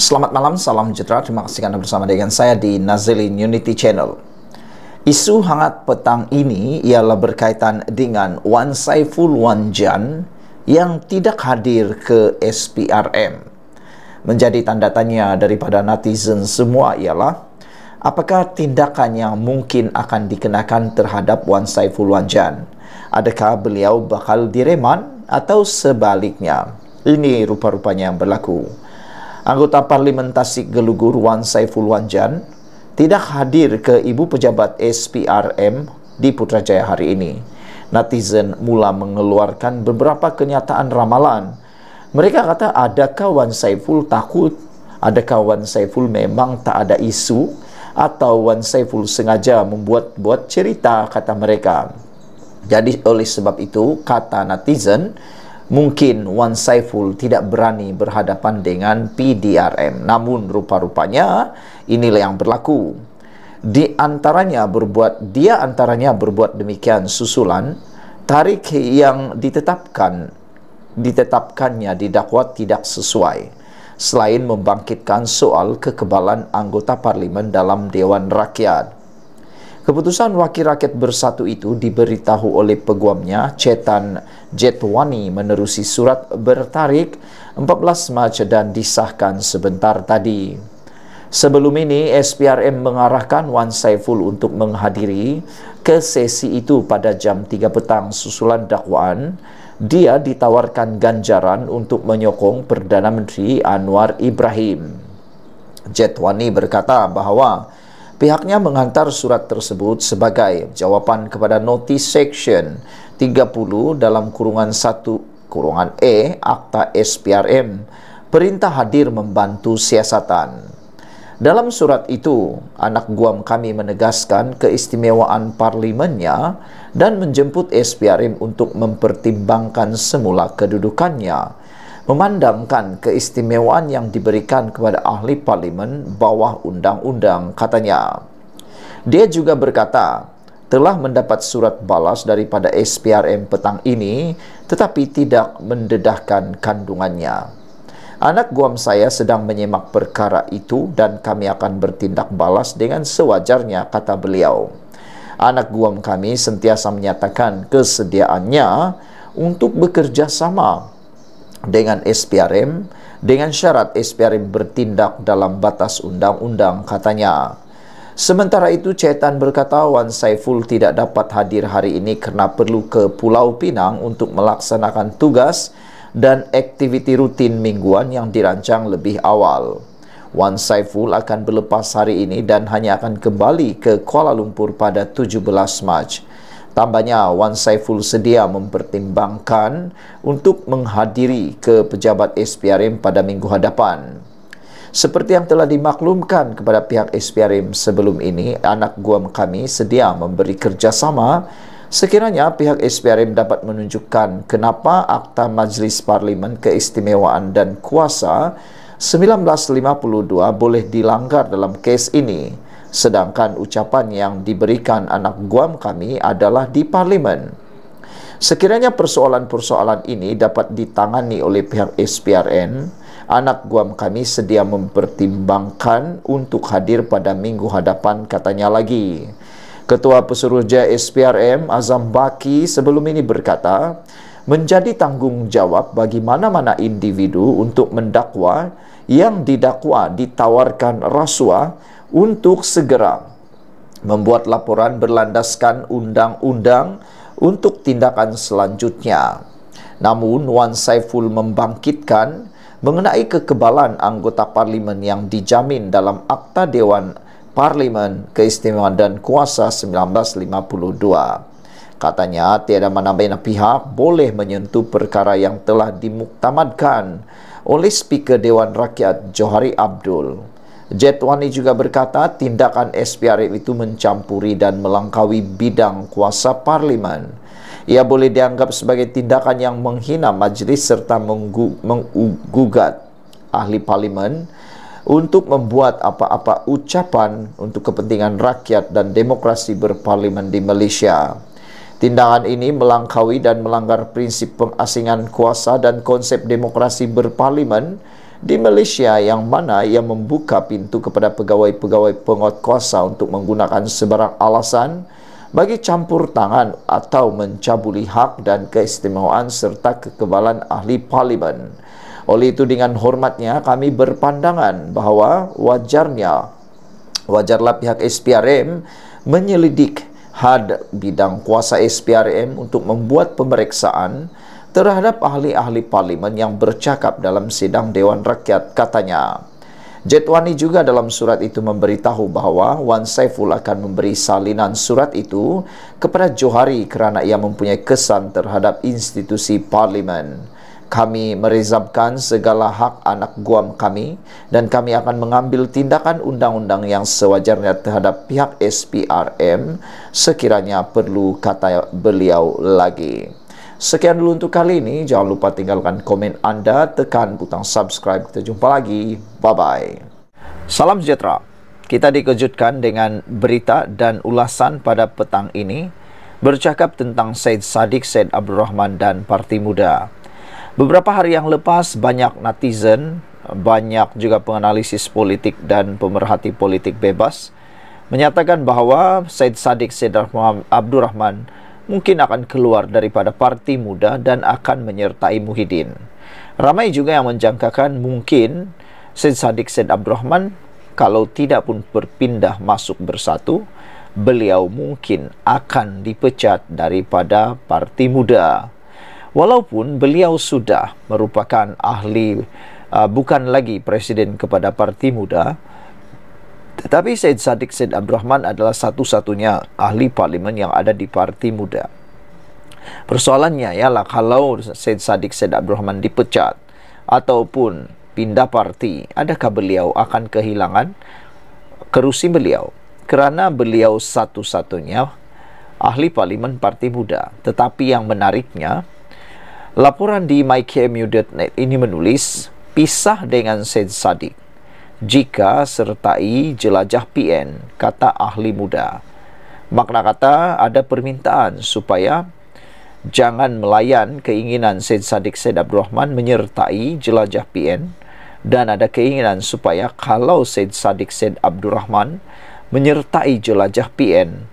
Selamat malam, salam sejahtera. Terima kasih kerana bersama dengan saya di Nazilin Unity Channel. Isu hangat petang ini ialah berkaitan dengan Wan Saiful Wan Jan yang tidak hadir ke SPRM. Menjadi tanda tanya daripada netizen semua ialah apakah tindakan yang mungkin akan dikenakan terhadap Wan Saiful Wan Jan? Adakah beliau bakal direman atau sebaliknya? Ini rupa-rupanya yang berlaku anggota Parlimen Tasik Gelugur Wan Saiful Wan Jan tidak hadir ke Ibu Pejabat SPRM di Putrajaya hari ini. Netizen mula mengeluarkan beberapa kenyataan ramalan. Mereka kata adakah Wan Saiful takut? Adakah Wan Saiful memang tak ada isu? Atau Wan Saiful sengaja membuat-buat cerita kata mereka? Jadi oleh sebab itu kata netizen, mungkin Wan Saiful tidak berani berhadapan dengan PDRM. Namun rupa-rupanya inilah yang berlaku. Di antaranya berbuat dia antaranya berbuat demikian susulan tarik yang ditetapkan ditetapkannya didakwa tidak sesuai selain membangkitkan soal kekebalan anggota parlimen dalam Dewan Rakyat. Keputusan wakil rakyat bersatu itu diberitahu oleh peguamnya Cetan Jetwani menerusi surat bertarik 14 Mac dan disahkan sebentar tadi. Sebelum ini, SPRM mengarahkan Wan Saiful untuk menghadiri ke sesi itu pada jam 3 petang susulan dakwaan. Dia ditawarkan ganjaran untuk menyokong Perdana Menteri Anwar Ibrahim. Jetwani berkata bahawa Pihaknya menghantar surat tersebut sebagai jawaban kepada notice section 30 dalam kurungan 1 kurungan E Akta SPRM perintah hadir membantu siasatan. Dalam surat itu, anak Guam kami menegaskan keistimewaan parlimennya dan menjemput SPRM untuk mempertimbangkan semula kedudukannya memandangkan keistimewaan yang diberikan kepada ahli parlimen bawah undang-undang katanya. Dia juga berkata, telah mendapat surat balas daripada SPRM petang ini tetapi tidak mendedahkan kandungannya. Anak guam saya sedang menyemak perkara itu dan kami akan bertindak balas dengan sewajarnya kata beliau. Anak guam kami sentiasa menyatakan kesediaannya untuk bekerjasama dengan SPRM dengan syarat SPRM bertindak dalam batas undang-undang katanya. Sementara itu Cetan berkata Wan Saiful tidak dapat hadir hari ini kerana perlu ke Pulau Pinang untuk melaksanakan tugas dan aktiviti rutin mingguan yang dirancang lebih awal. Wan Saiful akan berlepas hari ini dan hanya akan kembali ke Kuala Lumpur pada 17 Mac. Tambahnya Wan Saiful sedia mempertimbangkan untuk menghadiri ke pejabat SPRM pada minggu hadapan. Seperti yang telah dimaklumkan kepada pihak SPRM sebelum ini, anak guam kami sedia memberi kerjasama sekiranya pihak SPRM dapat menunjukkan kenapa Akta Majlis Parlimen Keistimewaan dan Kuasa 1952 boleh dilanggar dalam kes ini sedangkan ucapan yang diberikan anak guam kami adalah di parlimen. Sekiranya persoalan-persoalan ini dapat ditangani oleh pihak SPRN, anak guam kami sedia mempertimbangkan untuk hadir pada minggu hadapan katanya lagi. Ketua Pesuruhja SPRM Azam Baki sebelum ini berkata, menjadi tanggung jawab bagi mana-mana individu untuk mendakwa yang didakwa ditawarkan rasuah untuk segera membuat laporan berlandaskan undang-undang untuk tindakan selanjutnya. Namun, Wan Saiful membangkitkan mengenai kekebalan anggota parlimen yang dijamin dalam Akta Dewan Parlimen Keistimewaan dan Kuasa 1952. Katanya, tiada mana-mana pihak boleh menyentuh perkara yang telah dimuktamadkan oleh Speaker Dewan Rakyat Johari Abdul. Jetwani juga berkata tindakan SPRI itu mencampuri dan melangkaui bidang kuasa parlimen. Ia boleh dianggap sebagai tindakan yang menghina majlis serta menggugat ahli parlimen untuk membuat apa-apa ucapan untuk kepentingan rakyat dan demokrasi berparlimen di Malaysia. Tindakan ini melangkaui dan melanggar prinsip pengasingan kuasa dan konsep demokrasi berparlimen di Malaysia yang mana ia membuka pintu kepada pegawai-pegawai penguatkuasa untuk menggunakan sebarang alasan bagi campur tangan atau mencabuli hak dan keistimewaan serta kekebalan ahli parlimen. Oleh itu dengan hormatnya kami berpandangan bahawa wajarnya wajarlah pihak SPRM menyelidik had bidang kuasa SPRM untuk membuat pemeriksaan terhadap ahli-ahli parlimen yang bercakap dalam sidang Dewan Rakyat katanya. Jetwani juga dalam surat itu memberitahu bahawa Wan Saiful akan memberi salinan surat itu kepada Johari kerana ia mempunyai kesan terhadap institusi parlimen. Kami merezapkan segala hak anak guam kami dan kami akan mengambil tindakan undang-undang yang sewajarnya terhadap pihak SPRM sekiranya perlu kata beliau lagi. Sekian dulu untuk kali ini. Jangan lupa tinggalkan komen anda, tekan butang subscribe. Kita jumpa lagi. Bye-bye. Salam sejahtera. Kita dikejutkan dengan berita dan ulasan pada petang ini bercakap tentang Said Sadiq, Said Abdul Rahman dan Parti Muda. Beberapa hari yang lepas, banyak netizen, banyak juga penganalisis politik dan pemerhati politik bebas menyatakan bahawa Said Sadiq, Said Abdul Rahman, Abdul Rahman mungkin akan keluar daripada parti muda dan akan menyertai Muhyiddin. Ramai juga yang menjangkakan mungkin Syed Saddiq Syed Abdul Rahman kalau tidak pun berpindah masuk bersatu, beliau mungkin akan dipecat daripada parti muda. Walaupun beliau sudah merupakan ahli uh, bukan lagi presiden kepada parti muda, tetapi Said Sadiq Said Abdul Rahman adalah satu-satunya ahli parlimen yang ada di parti muda. Persoalannya ialah kalau Said Sadiq Said Abdul Rahman dipecat ataupun pindah parti, adakah beliau akan kehilangan kerusi beliau? Kerana beliau satu-satunya ahli parlimen parti muda. Tetapi yang menariknya, laporan di mykmu.net ini menulis, pisah dengan Said Sadiq jika sertai jelajah PN, kata ahli muda. Makna kata ada permintaan supaya jangan melayan keinginan Syed Saddiq Syed Abdul Rahman menyertai jelajah PN dan ada keinginan supaya kalau Syed Saddiq Syed Abdul Rahman menyertai jelajah PN,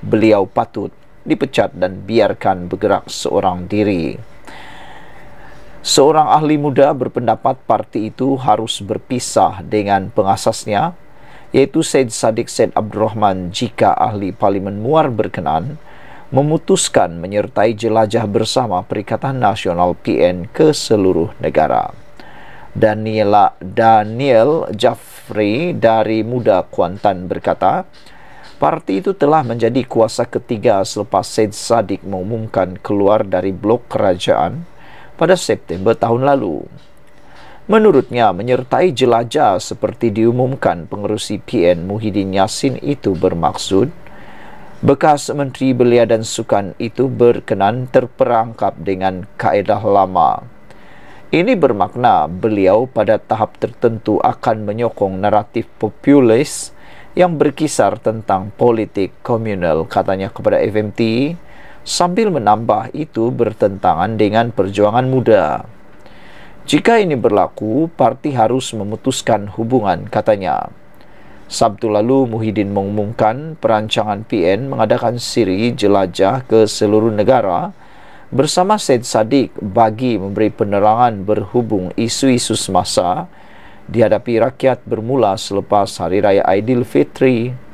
beliau patut dipecat dan biarkan bergerak seorang diri. Seorang ahli muda berpendapat parti itu harus berpisah dengan pengasasnya iaitu Said Sadiq Said Abdul Rahman jika ahli Parlimen Muar berkenan memutuskan menyertai jelajah bersama Perikatan Nasional PN ke seluruh negara. Daniela Daniel Jafri dari Muda Kuantan berkata, parti itu telah menjadi kuasa ketiga selepas Said Sadiq mengumumkan keluar dari blok kerajaan pada September tahun lalu. Menurutnya, menyertai jelajah seperti diumumkan pengerusi PN Muhyiddin Yassin itu bermaksud bekas Menteri Belia dan Sukan itu berkenan terperangkap dengan kaedah lama. Ini bermakna beliau pada tahap tertentu akan menyokong naratif populis yang berkisar tentang politik komunal, katanya kepada FMT sambil menambah itu bertentangan dengan perjuangan muda. Jika ini berlaku, parti harus memutuskan hubungan, katanya. Sabtu lalu, Muhyiddin mengumumkan perancangan PN mengadakan siri jelajah ke seluruh negara bersama Syed Saddiq bagi memberi penerangan berhubung isu-isu semasa dihadapi rakyat bermula selepas Hari Raya Aidilfitri Fitri.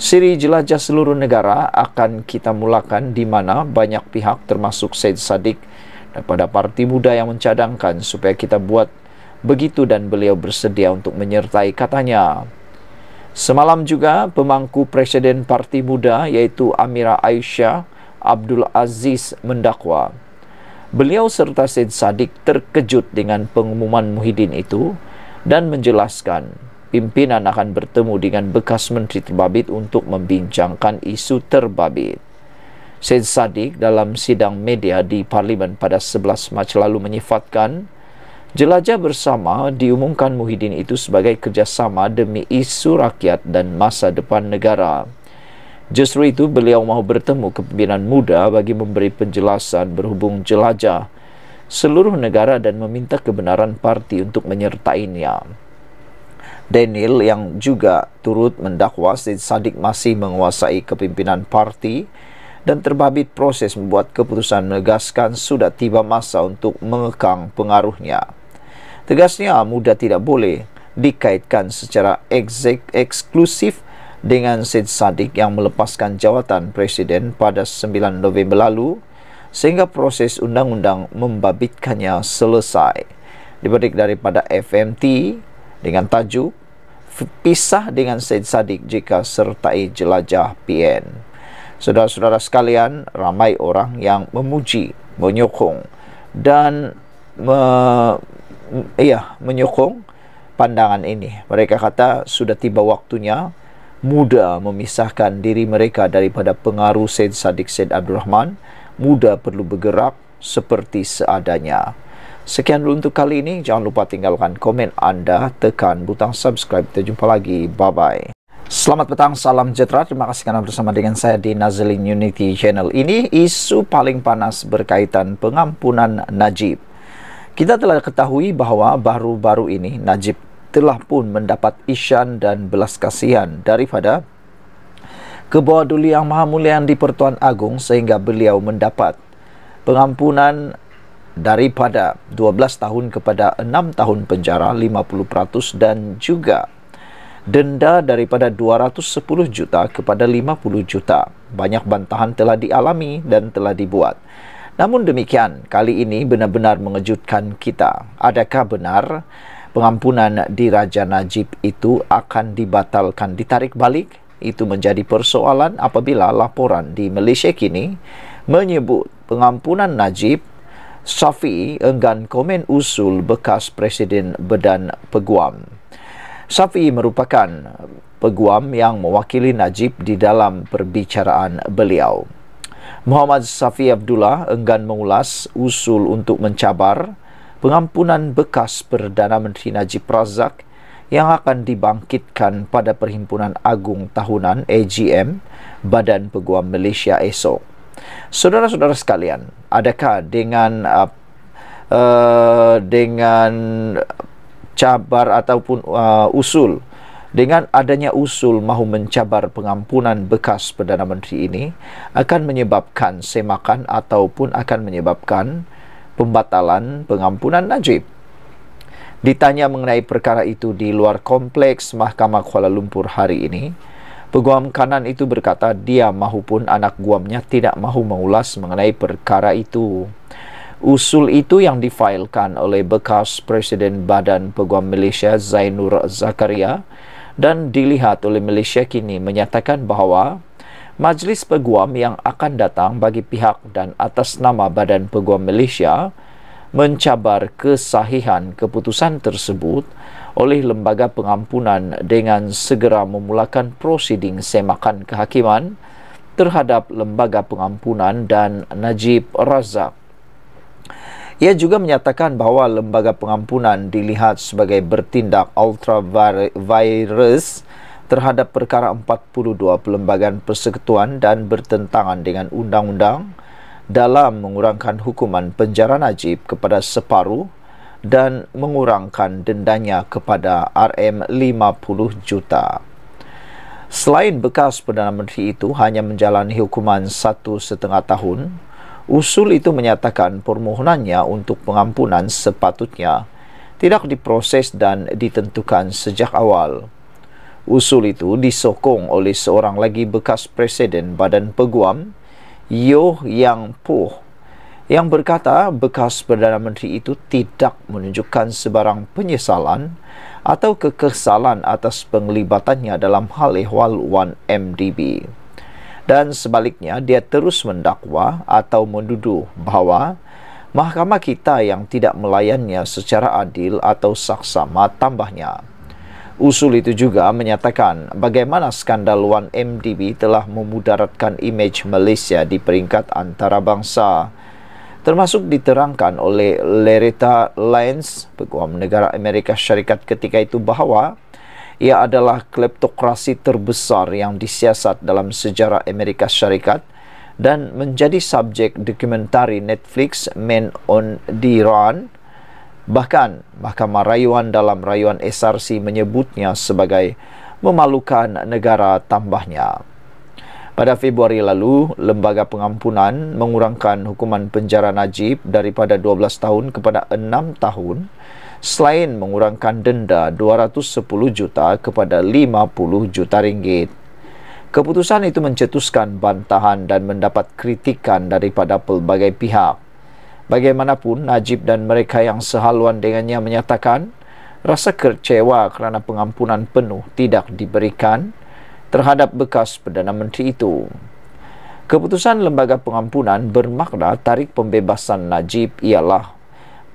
Siri jelajah seluruh negara akan kita mulakan di mana banyak pihak termasuk Said Sadiq daripada parti muda yang mencadangkan supaya kita buat begitu dan beliau bersedia untuk menyertai katanya. Semalam juga pemangku Presiden Parti Muda yaitu Amira Aisyah Abdul Aziz mendakwa. Beliau serta Said Sadiq terkejut dengan pengumuman Muhyiddin itu dan menjelaskan, pimpinan akan bertemu dengan bekas menteri terbabit untuk membincangkan isu terbabit. Syed Saddiq dalam sidang media di Parlimen pada 11 Mac lalu menyifatkan jelajah bersama diumumkan Muhyiddin itu sebagai kerjasama demi isu rakyat dan masa depan negara. Justru itu beliau mahu bertemu kepimpinan muda bagi memberi penjelasan berhubung jelajah seluruh negara dan meminta kebenaran parti untuk menyertainya. Daniel yang juga turut mendakwa Said Sadiq masih menguasai kepimpinan parti dan terbabit proses membuat keputusan menegaskan sudah tiba masa untuk mengekang pengaruhnya. Tegasnya, muda tidak boleh dikaitkan secara eksek eksklusif dengan Said Sadiq yang melepaskan jawatan presiden pada 9 November lalu sehingga proses undang-undang membabitkannya selesai. Dibetik daripada FMT, dengan tajuk Pisah dengan Said Sadiq jika sertai jelajah PN. Saudara-saudara sekalian, ramai orang yang memuji, menyokong dan me, ya, menyokong pandangan ini. Mereka kata sudah tiba waktunya muda memisahkan diri mereka daripada pengaruh Said Sadiq Said Abdul Rahman. Muda perlu bergerak seperti seadanya. Sekian dulu untuk kali ini. Jangan lupa tinggalkan komen anda, tekan butang subscribe. Kita jumpa lagi. Bye-bye. Selamat petang, salam sejahtera. Terima kasih kerana bersama dengan saya di Nazlin Unity Channel ini. Isu paling panas berkaitan pengampunan Najib. Kita telah ketahui bahawa baru-baru ini Najib telah pun mendapat isyan dan belas kasihan daripada kebawah duli yang maha mulia yang di Pertuan Agung sehingga beliau mendapat pengampunan daripada 12 tahun kepada 6 tahun penjara 50% dan juga denda daripada 210 juta kepada 50 juta. Banyak bantahan telah dialami dan telah dibuat. Namun demikian, kali ini benar-benar mengejutkan kita. Adakah benar pengampunan di Raja Najib itu akan dibatalkan, ditarik balik? Itu menjadi persoalan apabila laporan di Malaysia kini menyebut pengampunan Najib Safi enggan komen usul bekas Presiden Bedan Peguam. Safi merupakan peguam yang mewakili Najib di dalam perbicaraan beliau. Muhammad Safi Abdullah enggan mengulas usul untuk mencabar pengampunan bekas Perdana Menteri Najib Razak yang akan dibangkitkan pada Perhimpunan Agung Tahunan AGM Badan Peguam Malaysia esok. Saudara-saudara sekalian, adakah dengan uh, uh, dengan cabar ataupun uh, usul dengan adanya usul mahu mencabar pengampunan bekas Perdana Menteri ini akan menyebabkan semakan ataupun akan menyebabkan pembatalan pengampunan Najib. Ditanya mengenai perkara itu di luar kompleks Mahkamah Kuala Lumpur hari ini, Peguam kanan itu berkata dia mahupun anak guamnya tidak mahu mengulas mengenai perkara itu. Usul itu yang difailkan oleh bekas Presiden Badan Peguam Malaysia Zainur Zakaria dan dilihat oleh Malaysia kini menyatakan bahawa Majlis Peguam yang akan datang bagi pihak dan atas nama Badan Peguam Malaysia mencabar kesahihan keputusan tersebut – oleh lembaga pengampunan dengan segera memulakan prosiding semakan kehakiman terhadap lembaga pengampunan dan Najib Razak. Ia juga menyatakan bahawa lembaga pengampunan dilihat sebagai bertindak ultra-virus terhadap perkara 42 Perlembagaan Persekutuan dan bertentangan dengan undang-undang dalam mengurangkan hukuman penjara Najib kepada separuh dan mengurangkan dendanya kepada RM50 juta. Selain bekas Perdana Menteri itu hanya menjalani hukuman satu setengah tahun, usul itu menyatakan permohonannya untuk pengampunan sepatutnya tidak diproses dan ditentukan sejak awal. Usul itu disokong oleh seorang lagi bekas Presiden Badan Peguam, Yoh Yang Poh, yang berkata bekas Perdana Menteri itu tidak menunjukkan sebarang penyesalan atau kekesalan atas penglibatannya dalam hal ehwal 1MDB. Dan sebaliknya, dia terus mendakwa atau menduduh bahawa mahkamah kita yang tidak melayannya secara adil atau saksama tambahnya. Usul itu juga menyatakan bagaimana skandal 1MDB telah memudaratkan imej Malaysia di peringkat antarabangsa termasuk diterangkan oleh Loretta Lyons, peguam negara Amerika Syarikat ketika itu bahawa ia adalah kleptokrasi terbesar yang disiasat dalam sejarah Amerika Syarikat dan menjadi subjek dokumentari Netflix Men on the Run. Bahkan Mahkamah Rayuan dalam Rayuan SRC menyebutnya sebagai memalukan negara tambahnya. Pada Februari lalu, Lembaga Pengampunan mengurangkan hukuman penjara Najib daripada 12 tahun kepada 6 tahun selain mengurangkan denda 210 juta kepada 50 juta ringgit. Keputusan itu mencetuskan bantahan dan mendapat kritikan daripada pelbagai pihak. Bagaimanapun, Najib dan mereka yang sehaluan dengannya menyatakan rasa kecewa kerana pengampunan penuh tidak diberikan terhadap bekas Perdana Menteri itu. Keputusan Lembaga Pengampunan bermakna tarik pembebasan Najib ialah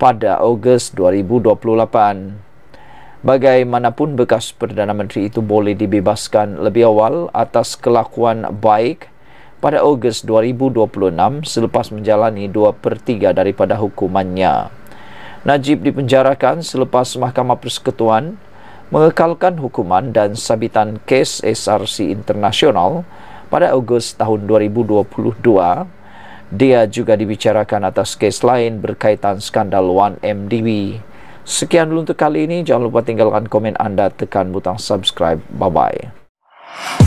pada Ogos 2028. Bagaimanapun bekas Perdana Menteri itu boleh dibebaskan lebih awal atas kelakuan baik pada Ogos 2026 selepas menjalani 2 per 3 daripada hukumannya. Najib dipenjarakan selepas Mahkamah Persekutuan mengekalkan hukuman dan sabitan kes SRC Internasional pada Ogos tahun 2022. Dia juga dibicarakan atas kes lain berkaitan skandal 1MDB. Sekian dulu untuk kali ini. Jangan lupa tinggalkan komen anda, tekan butang subscribe. Bye-bye.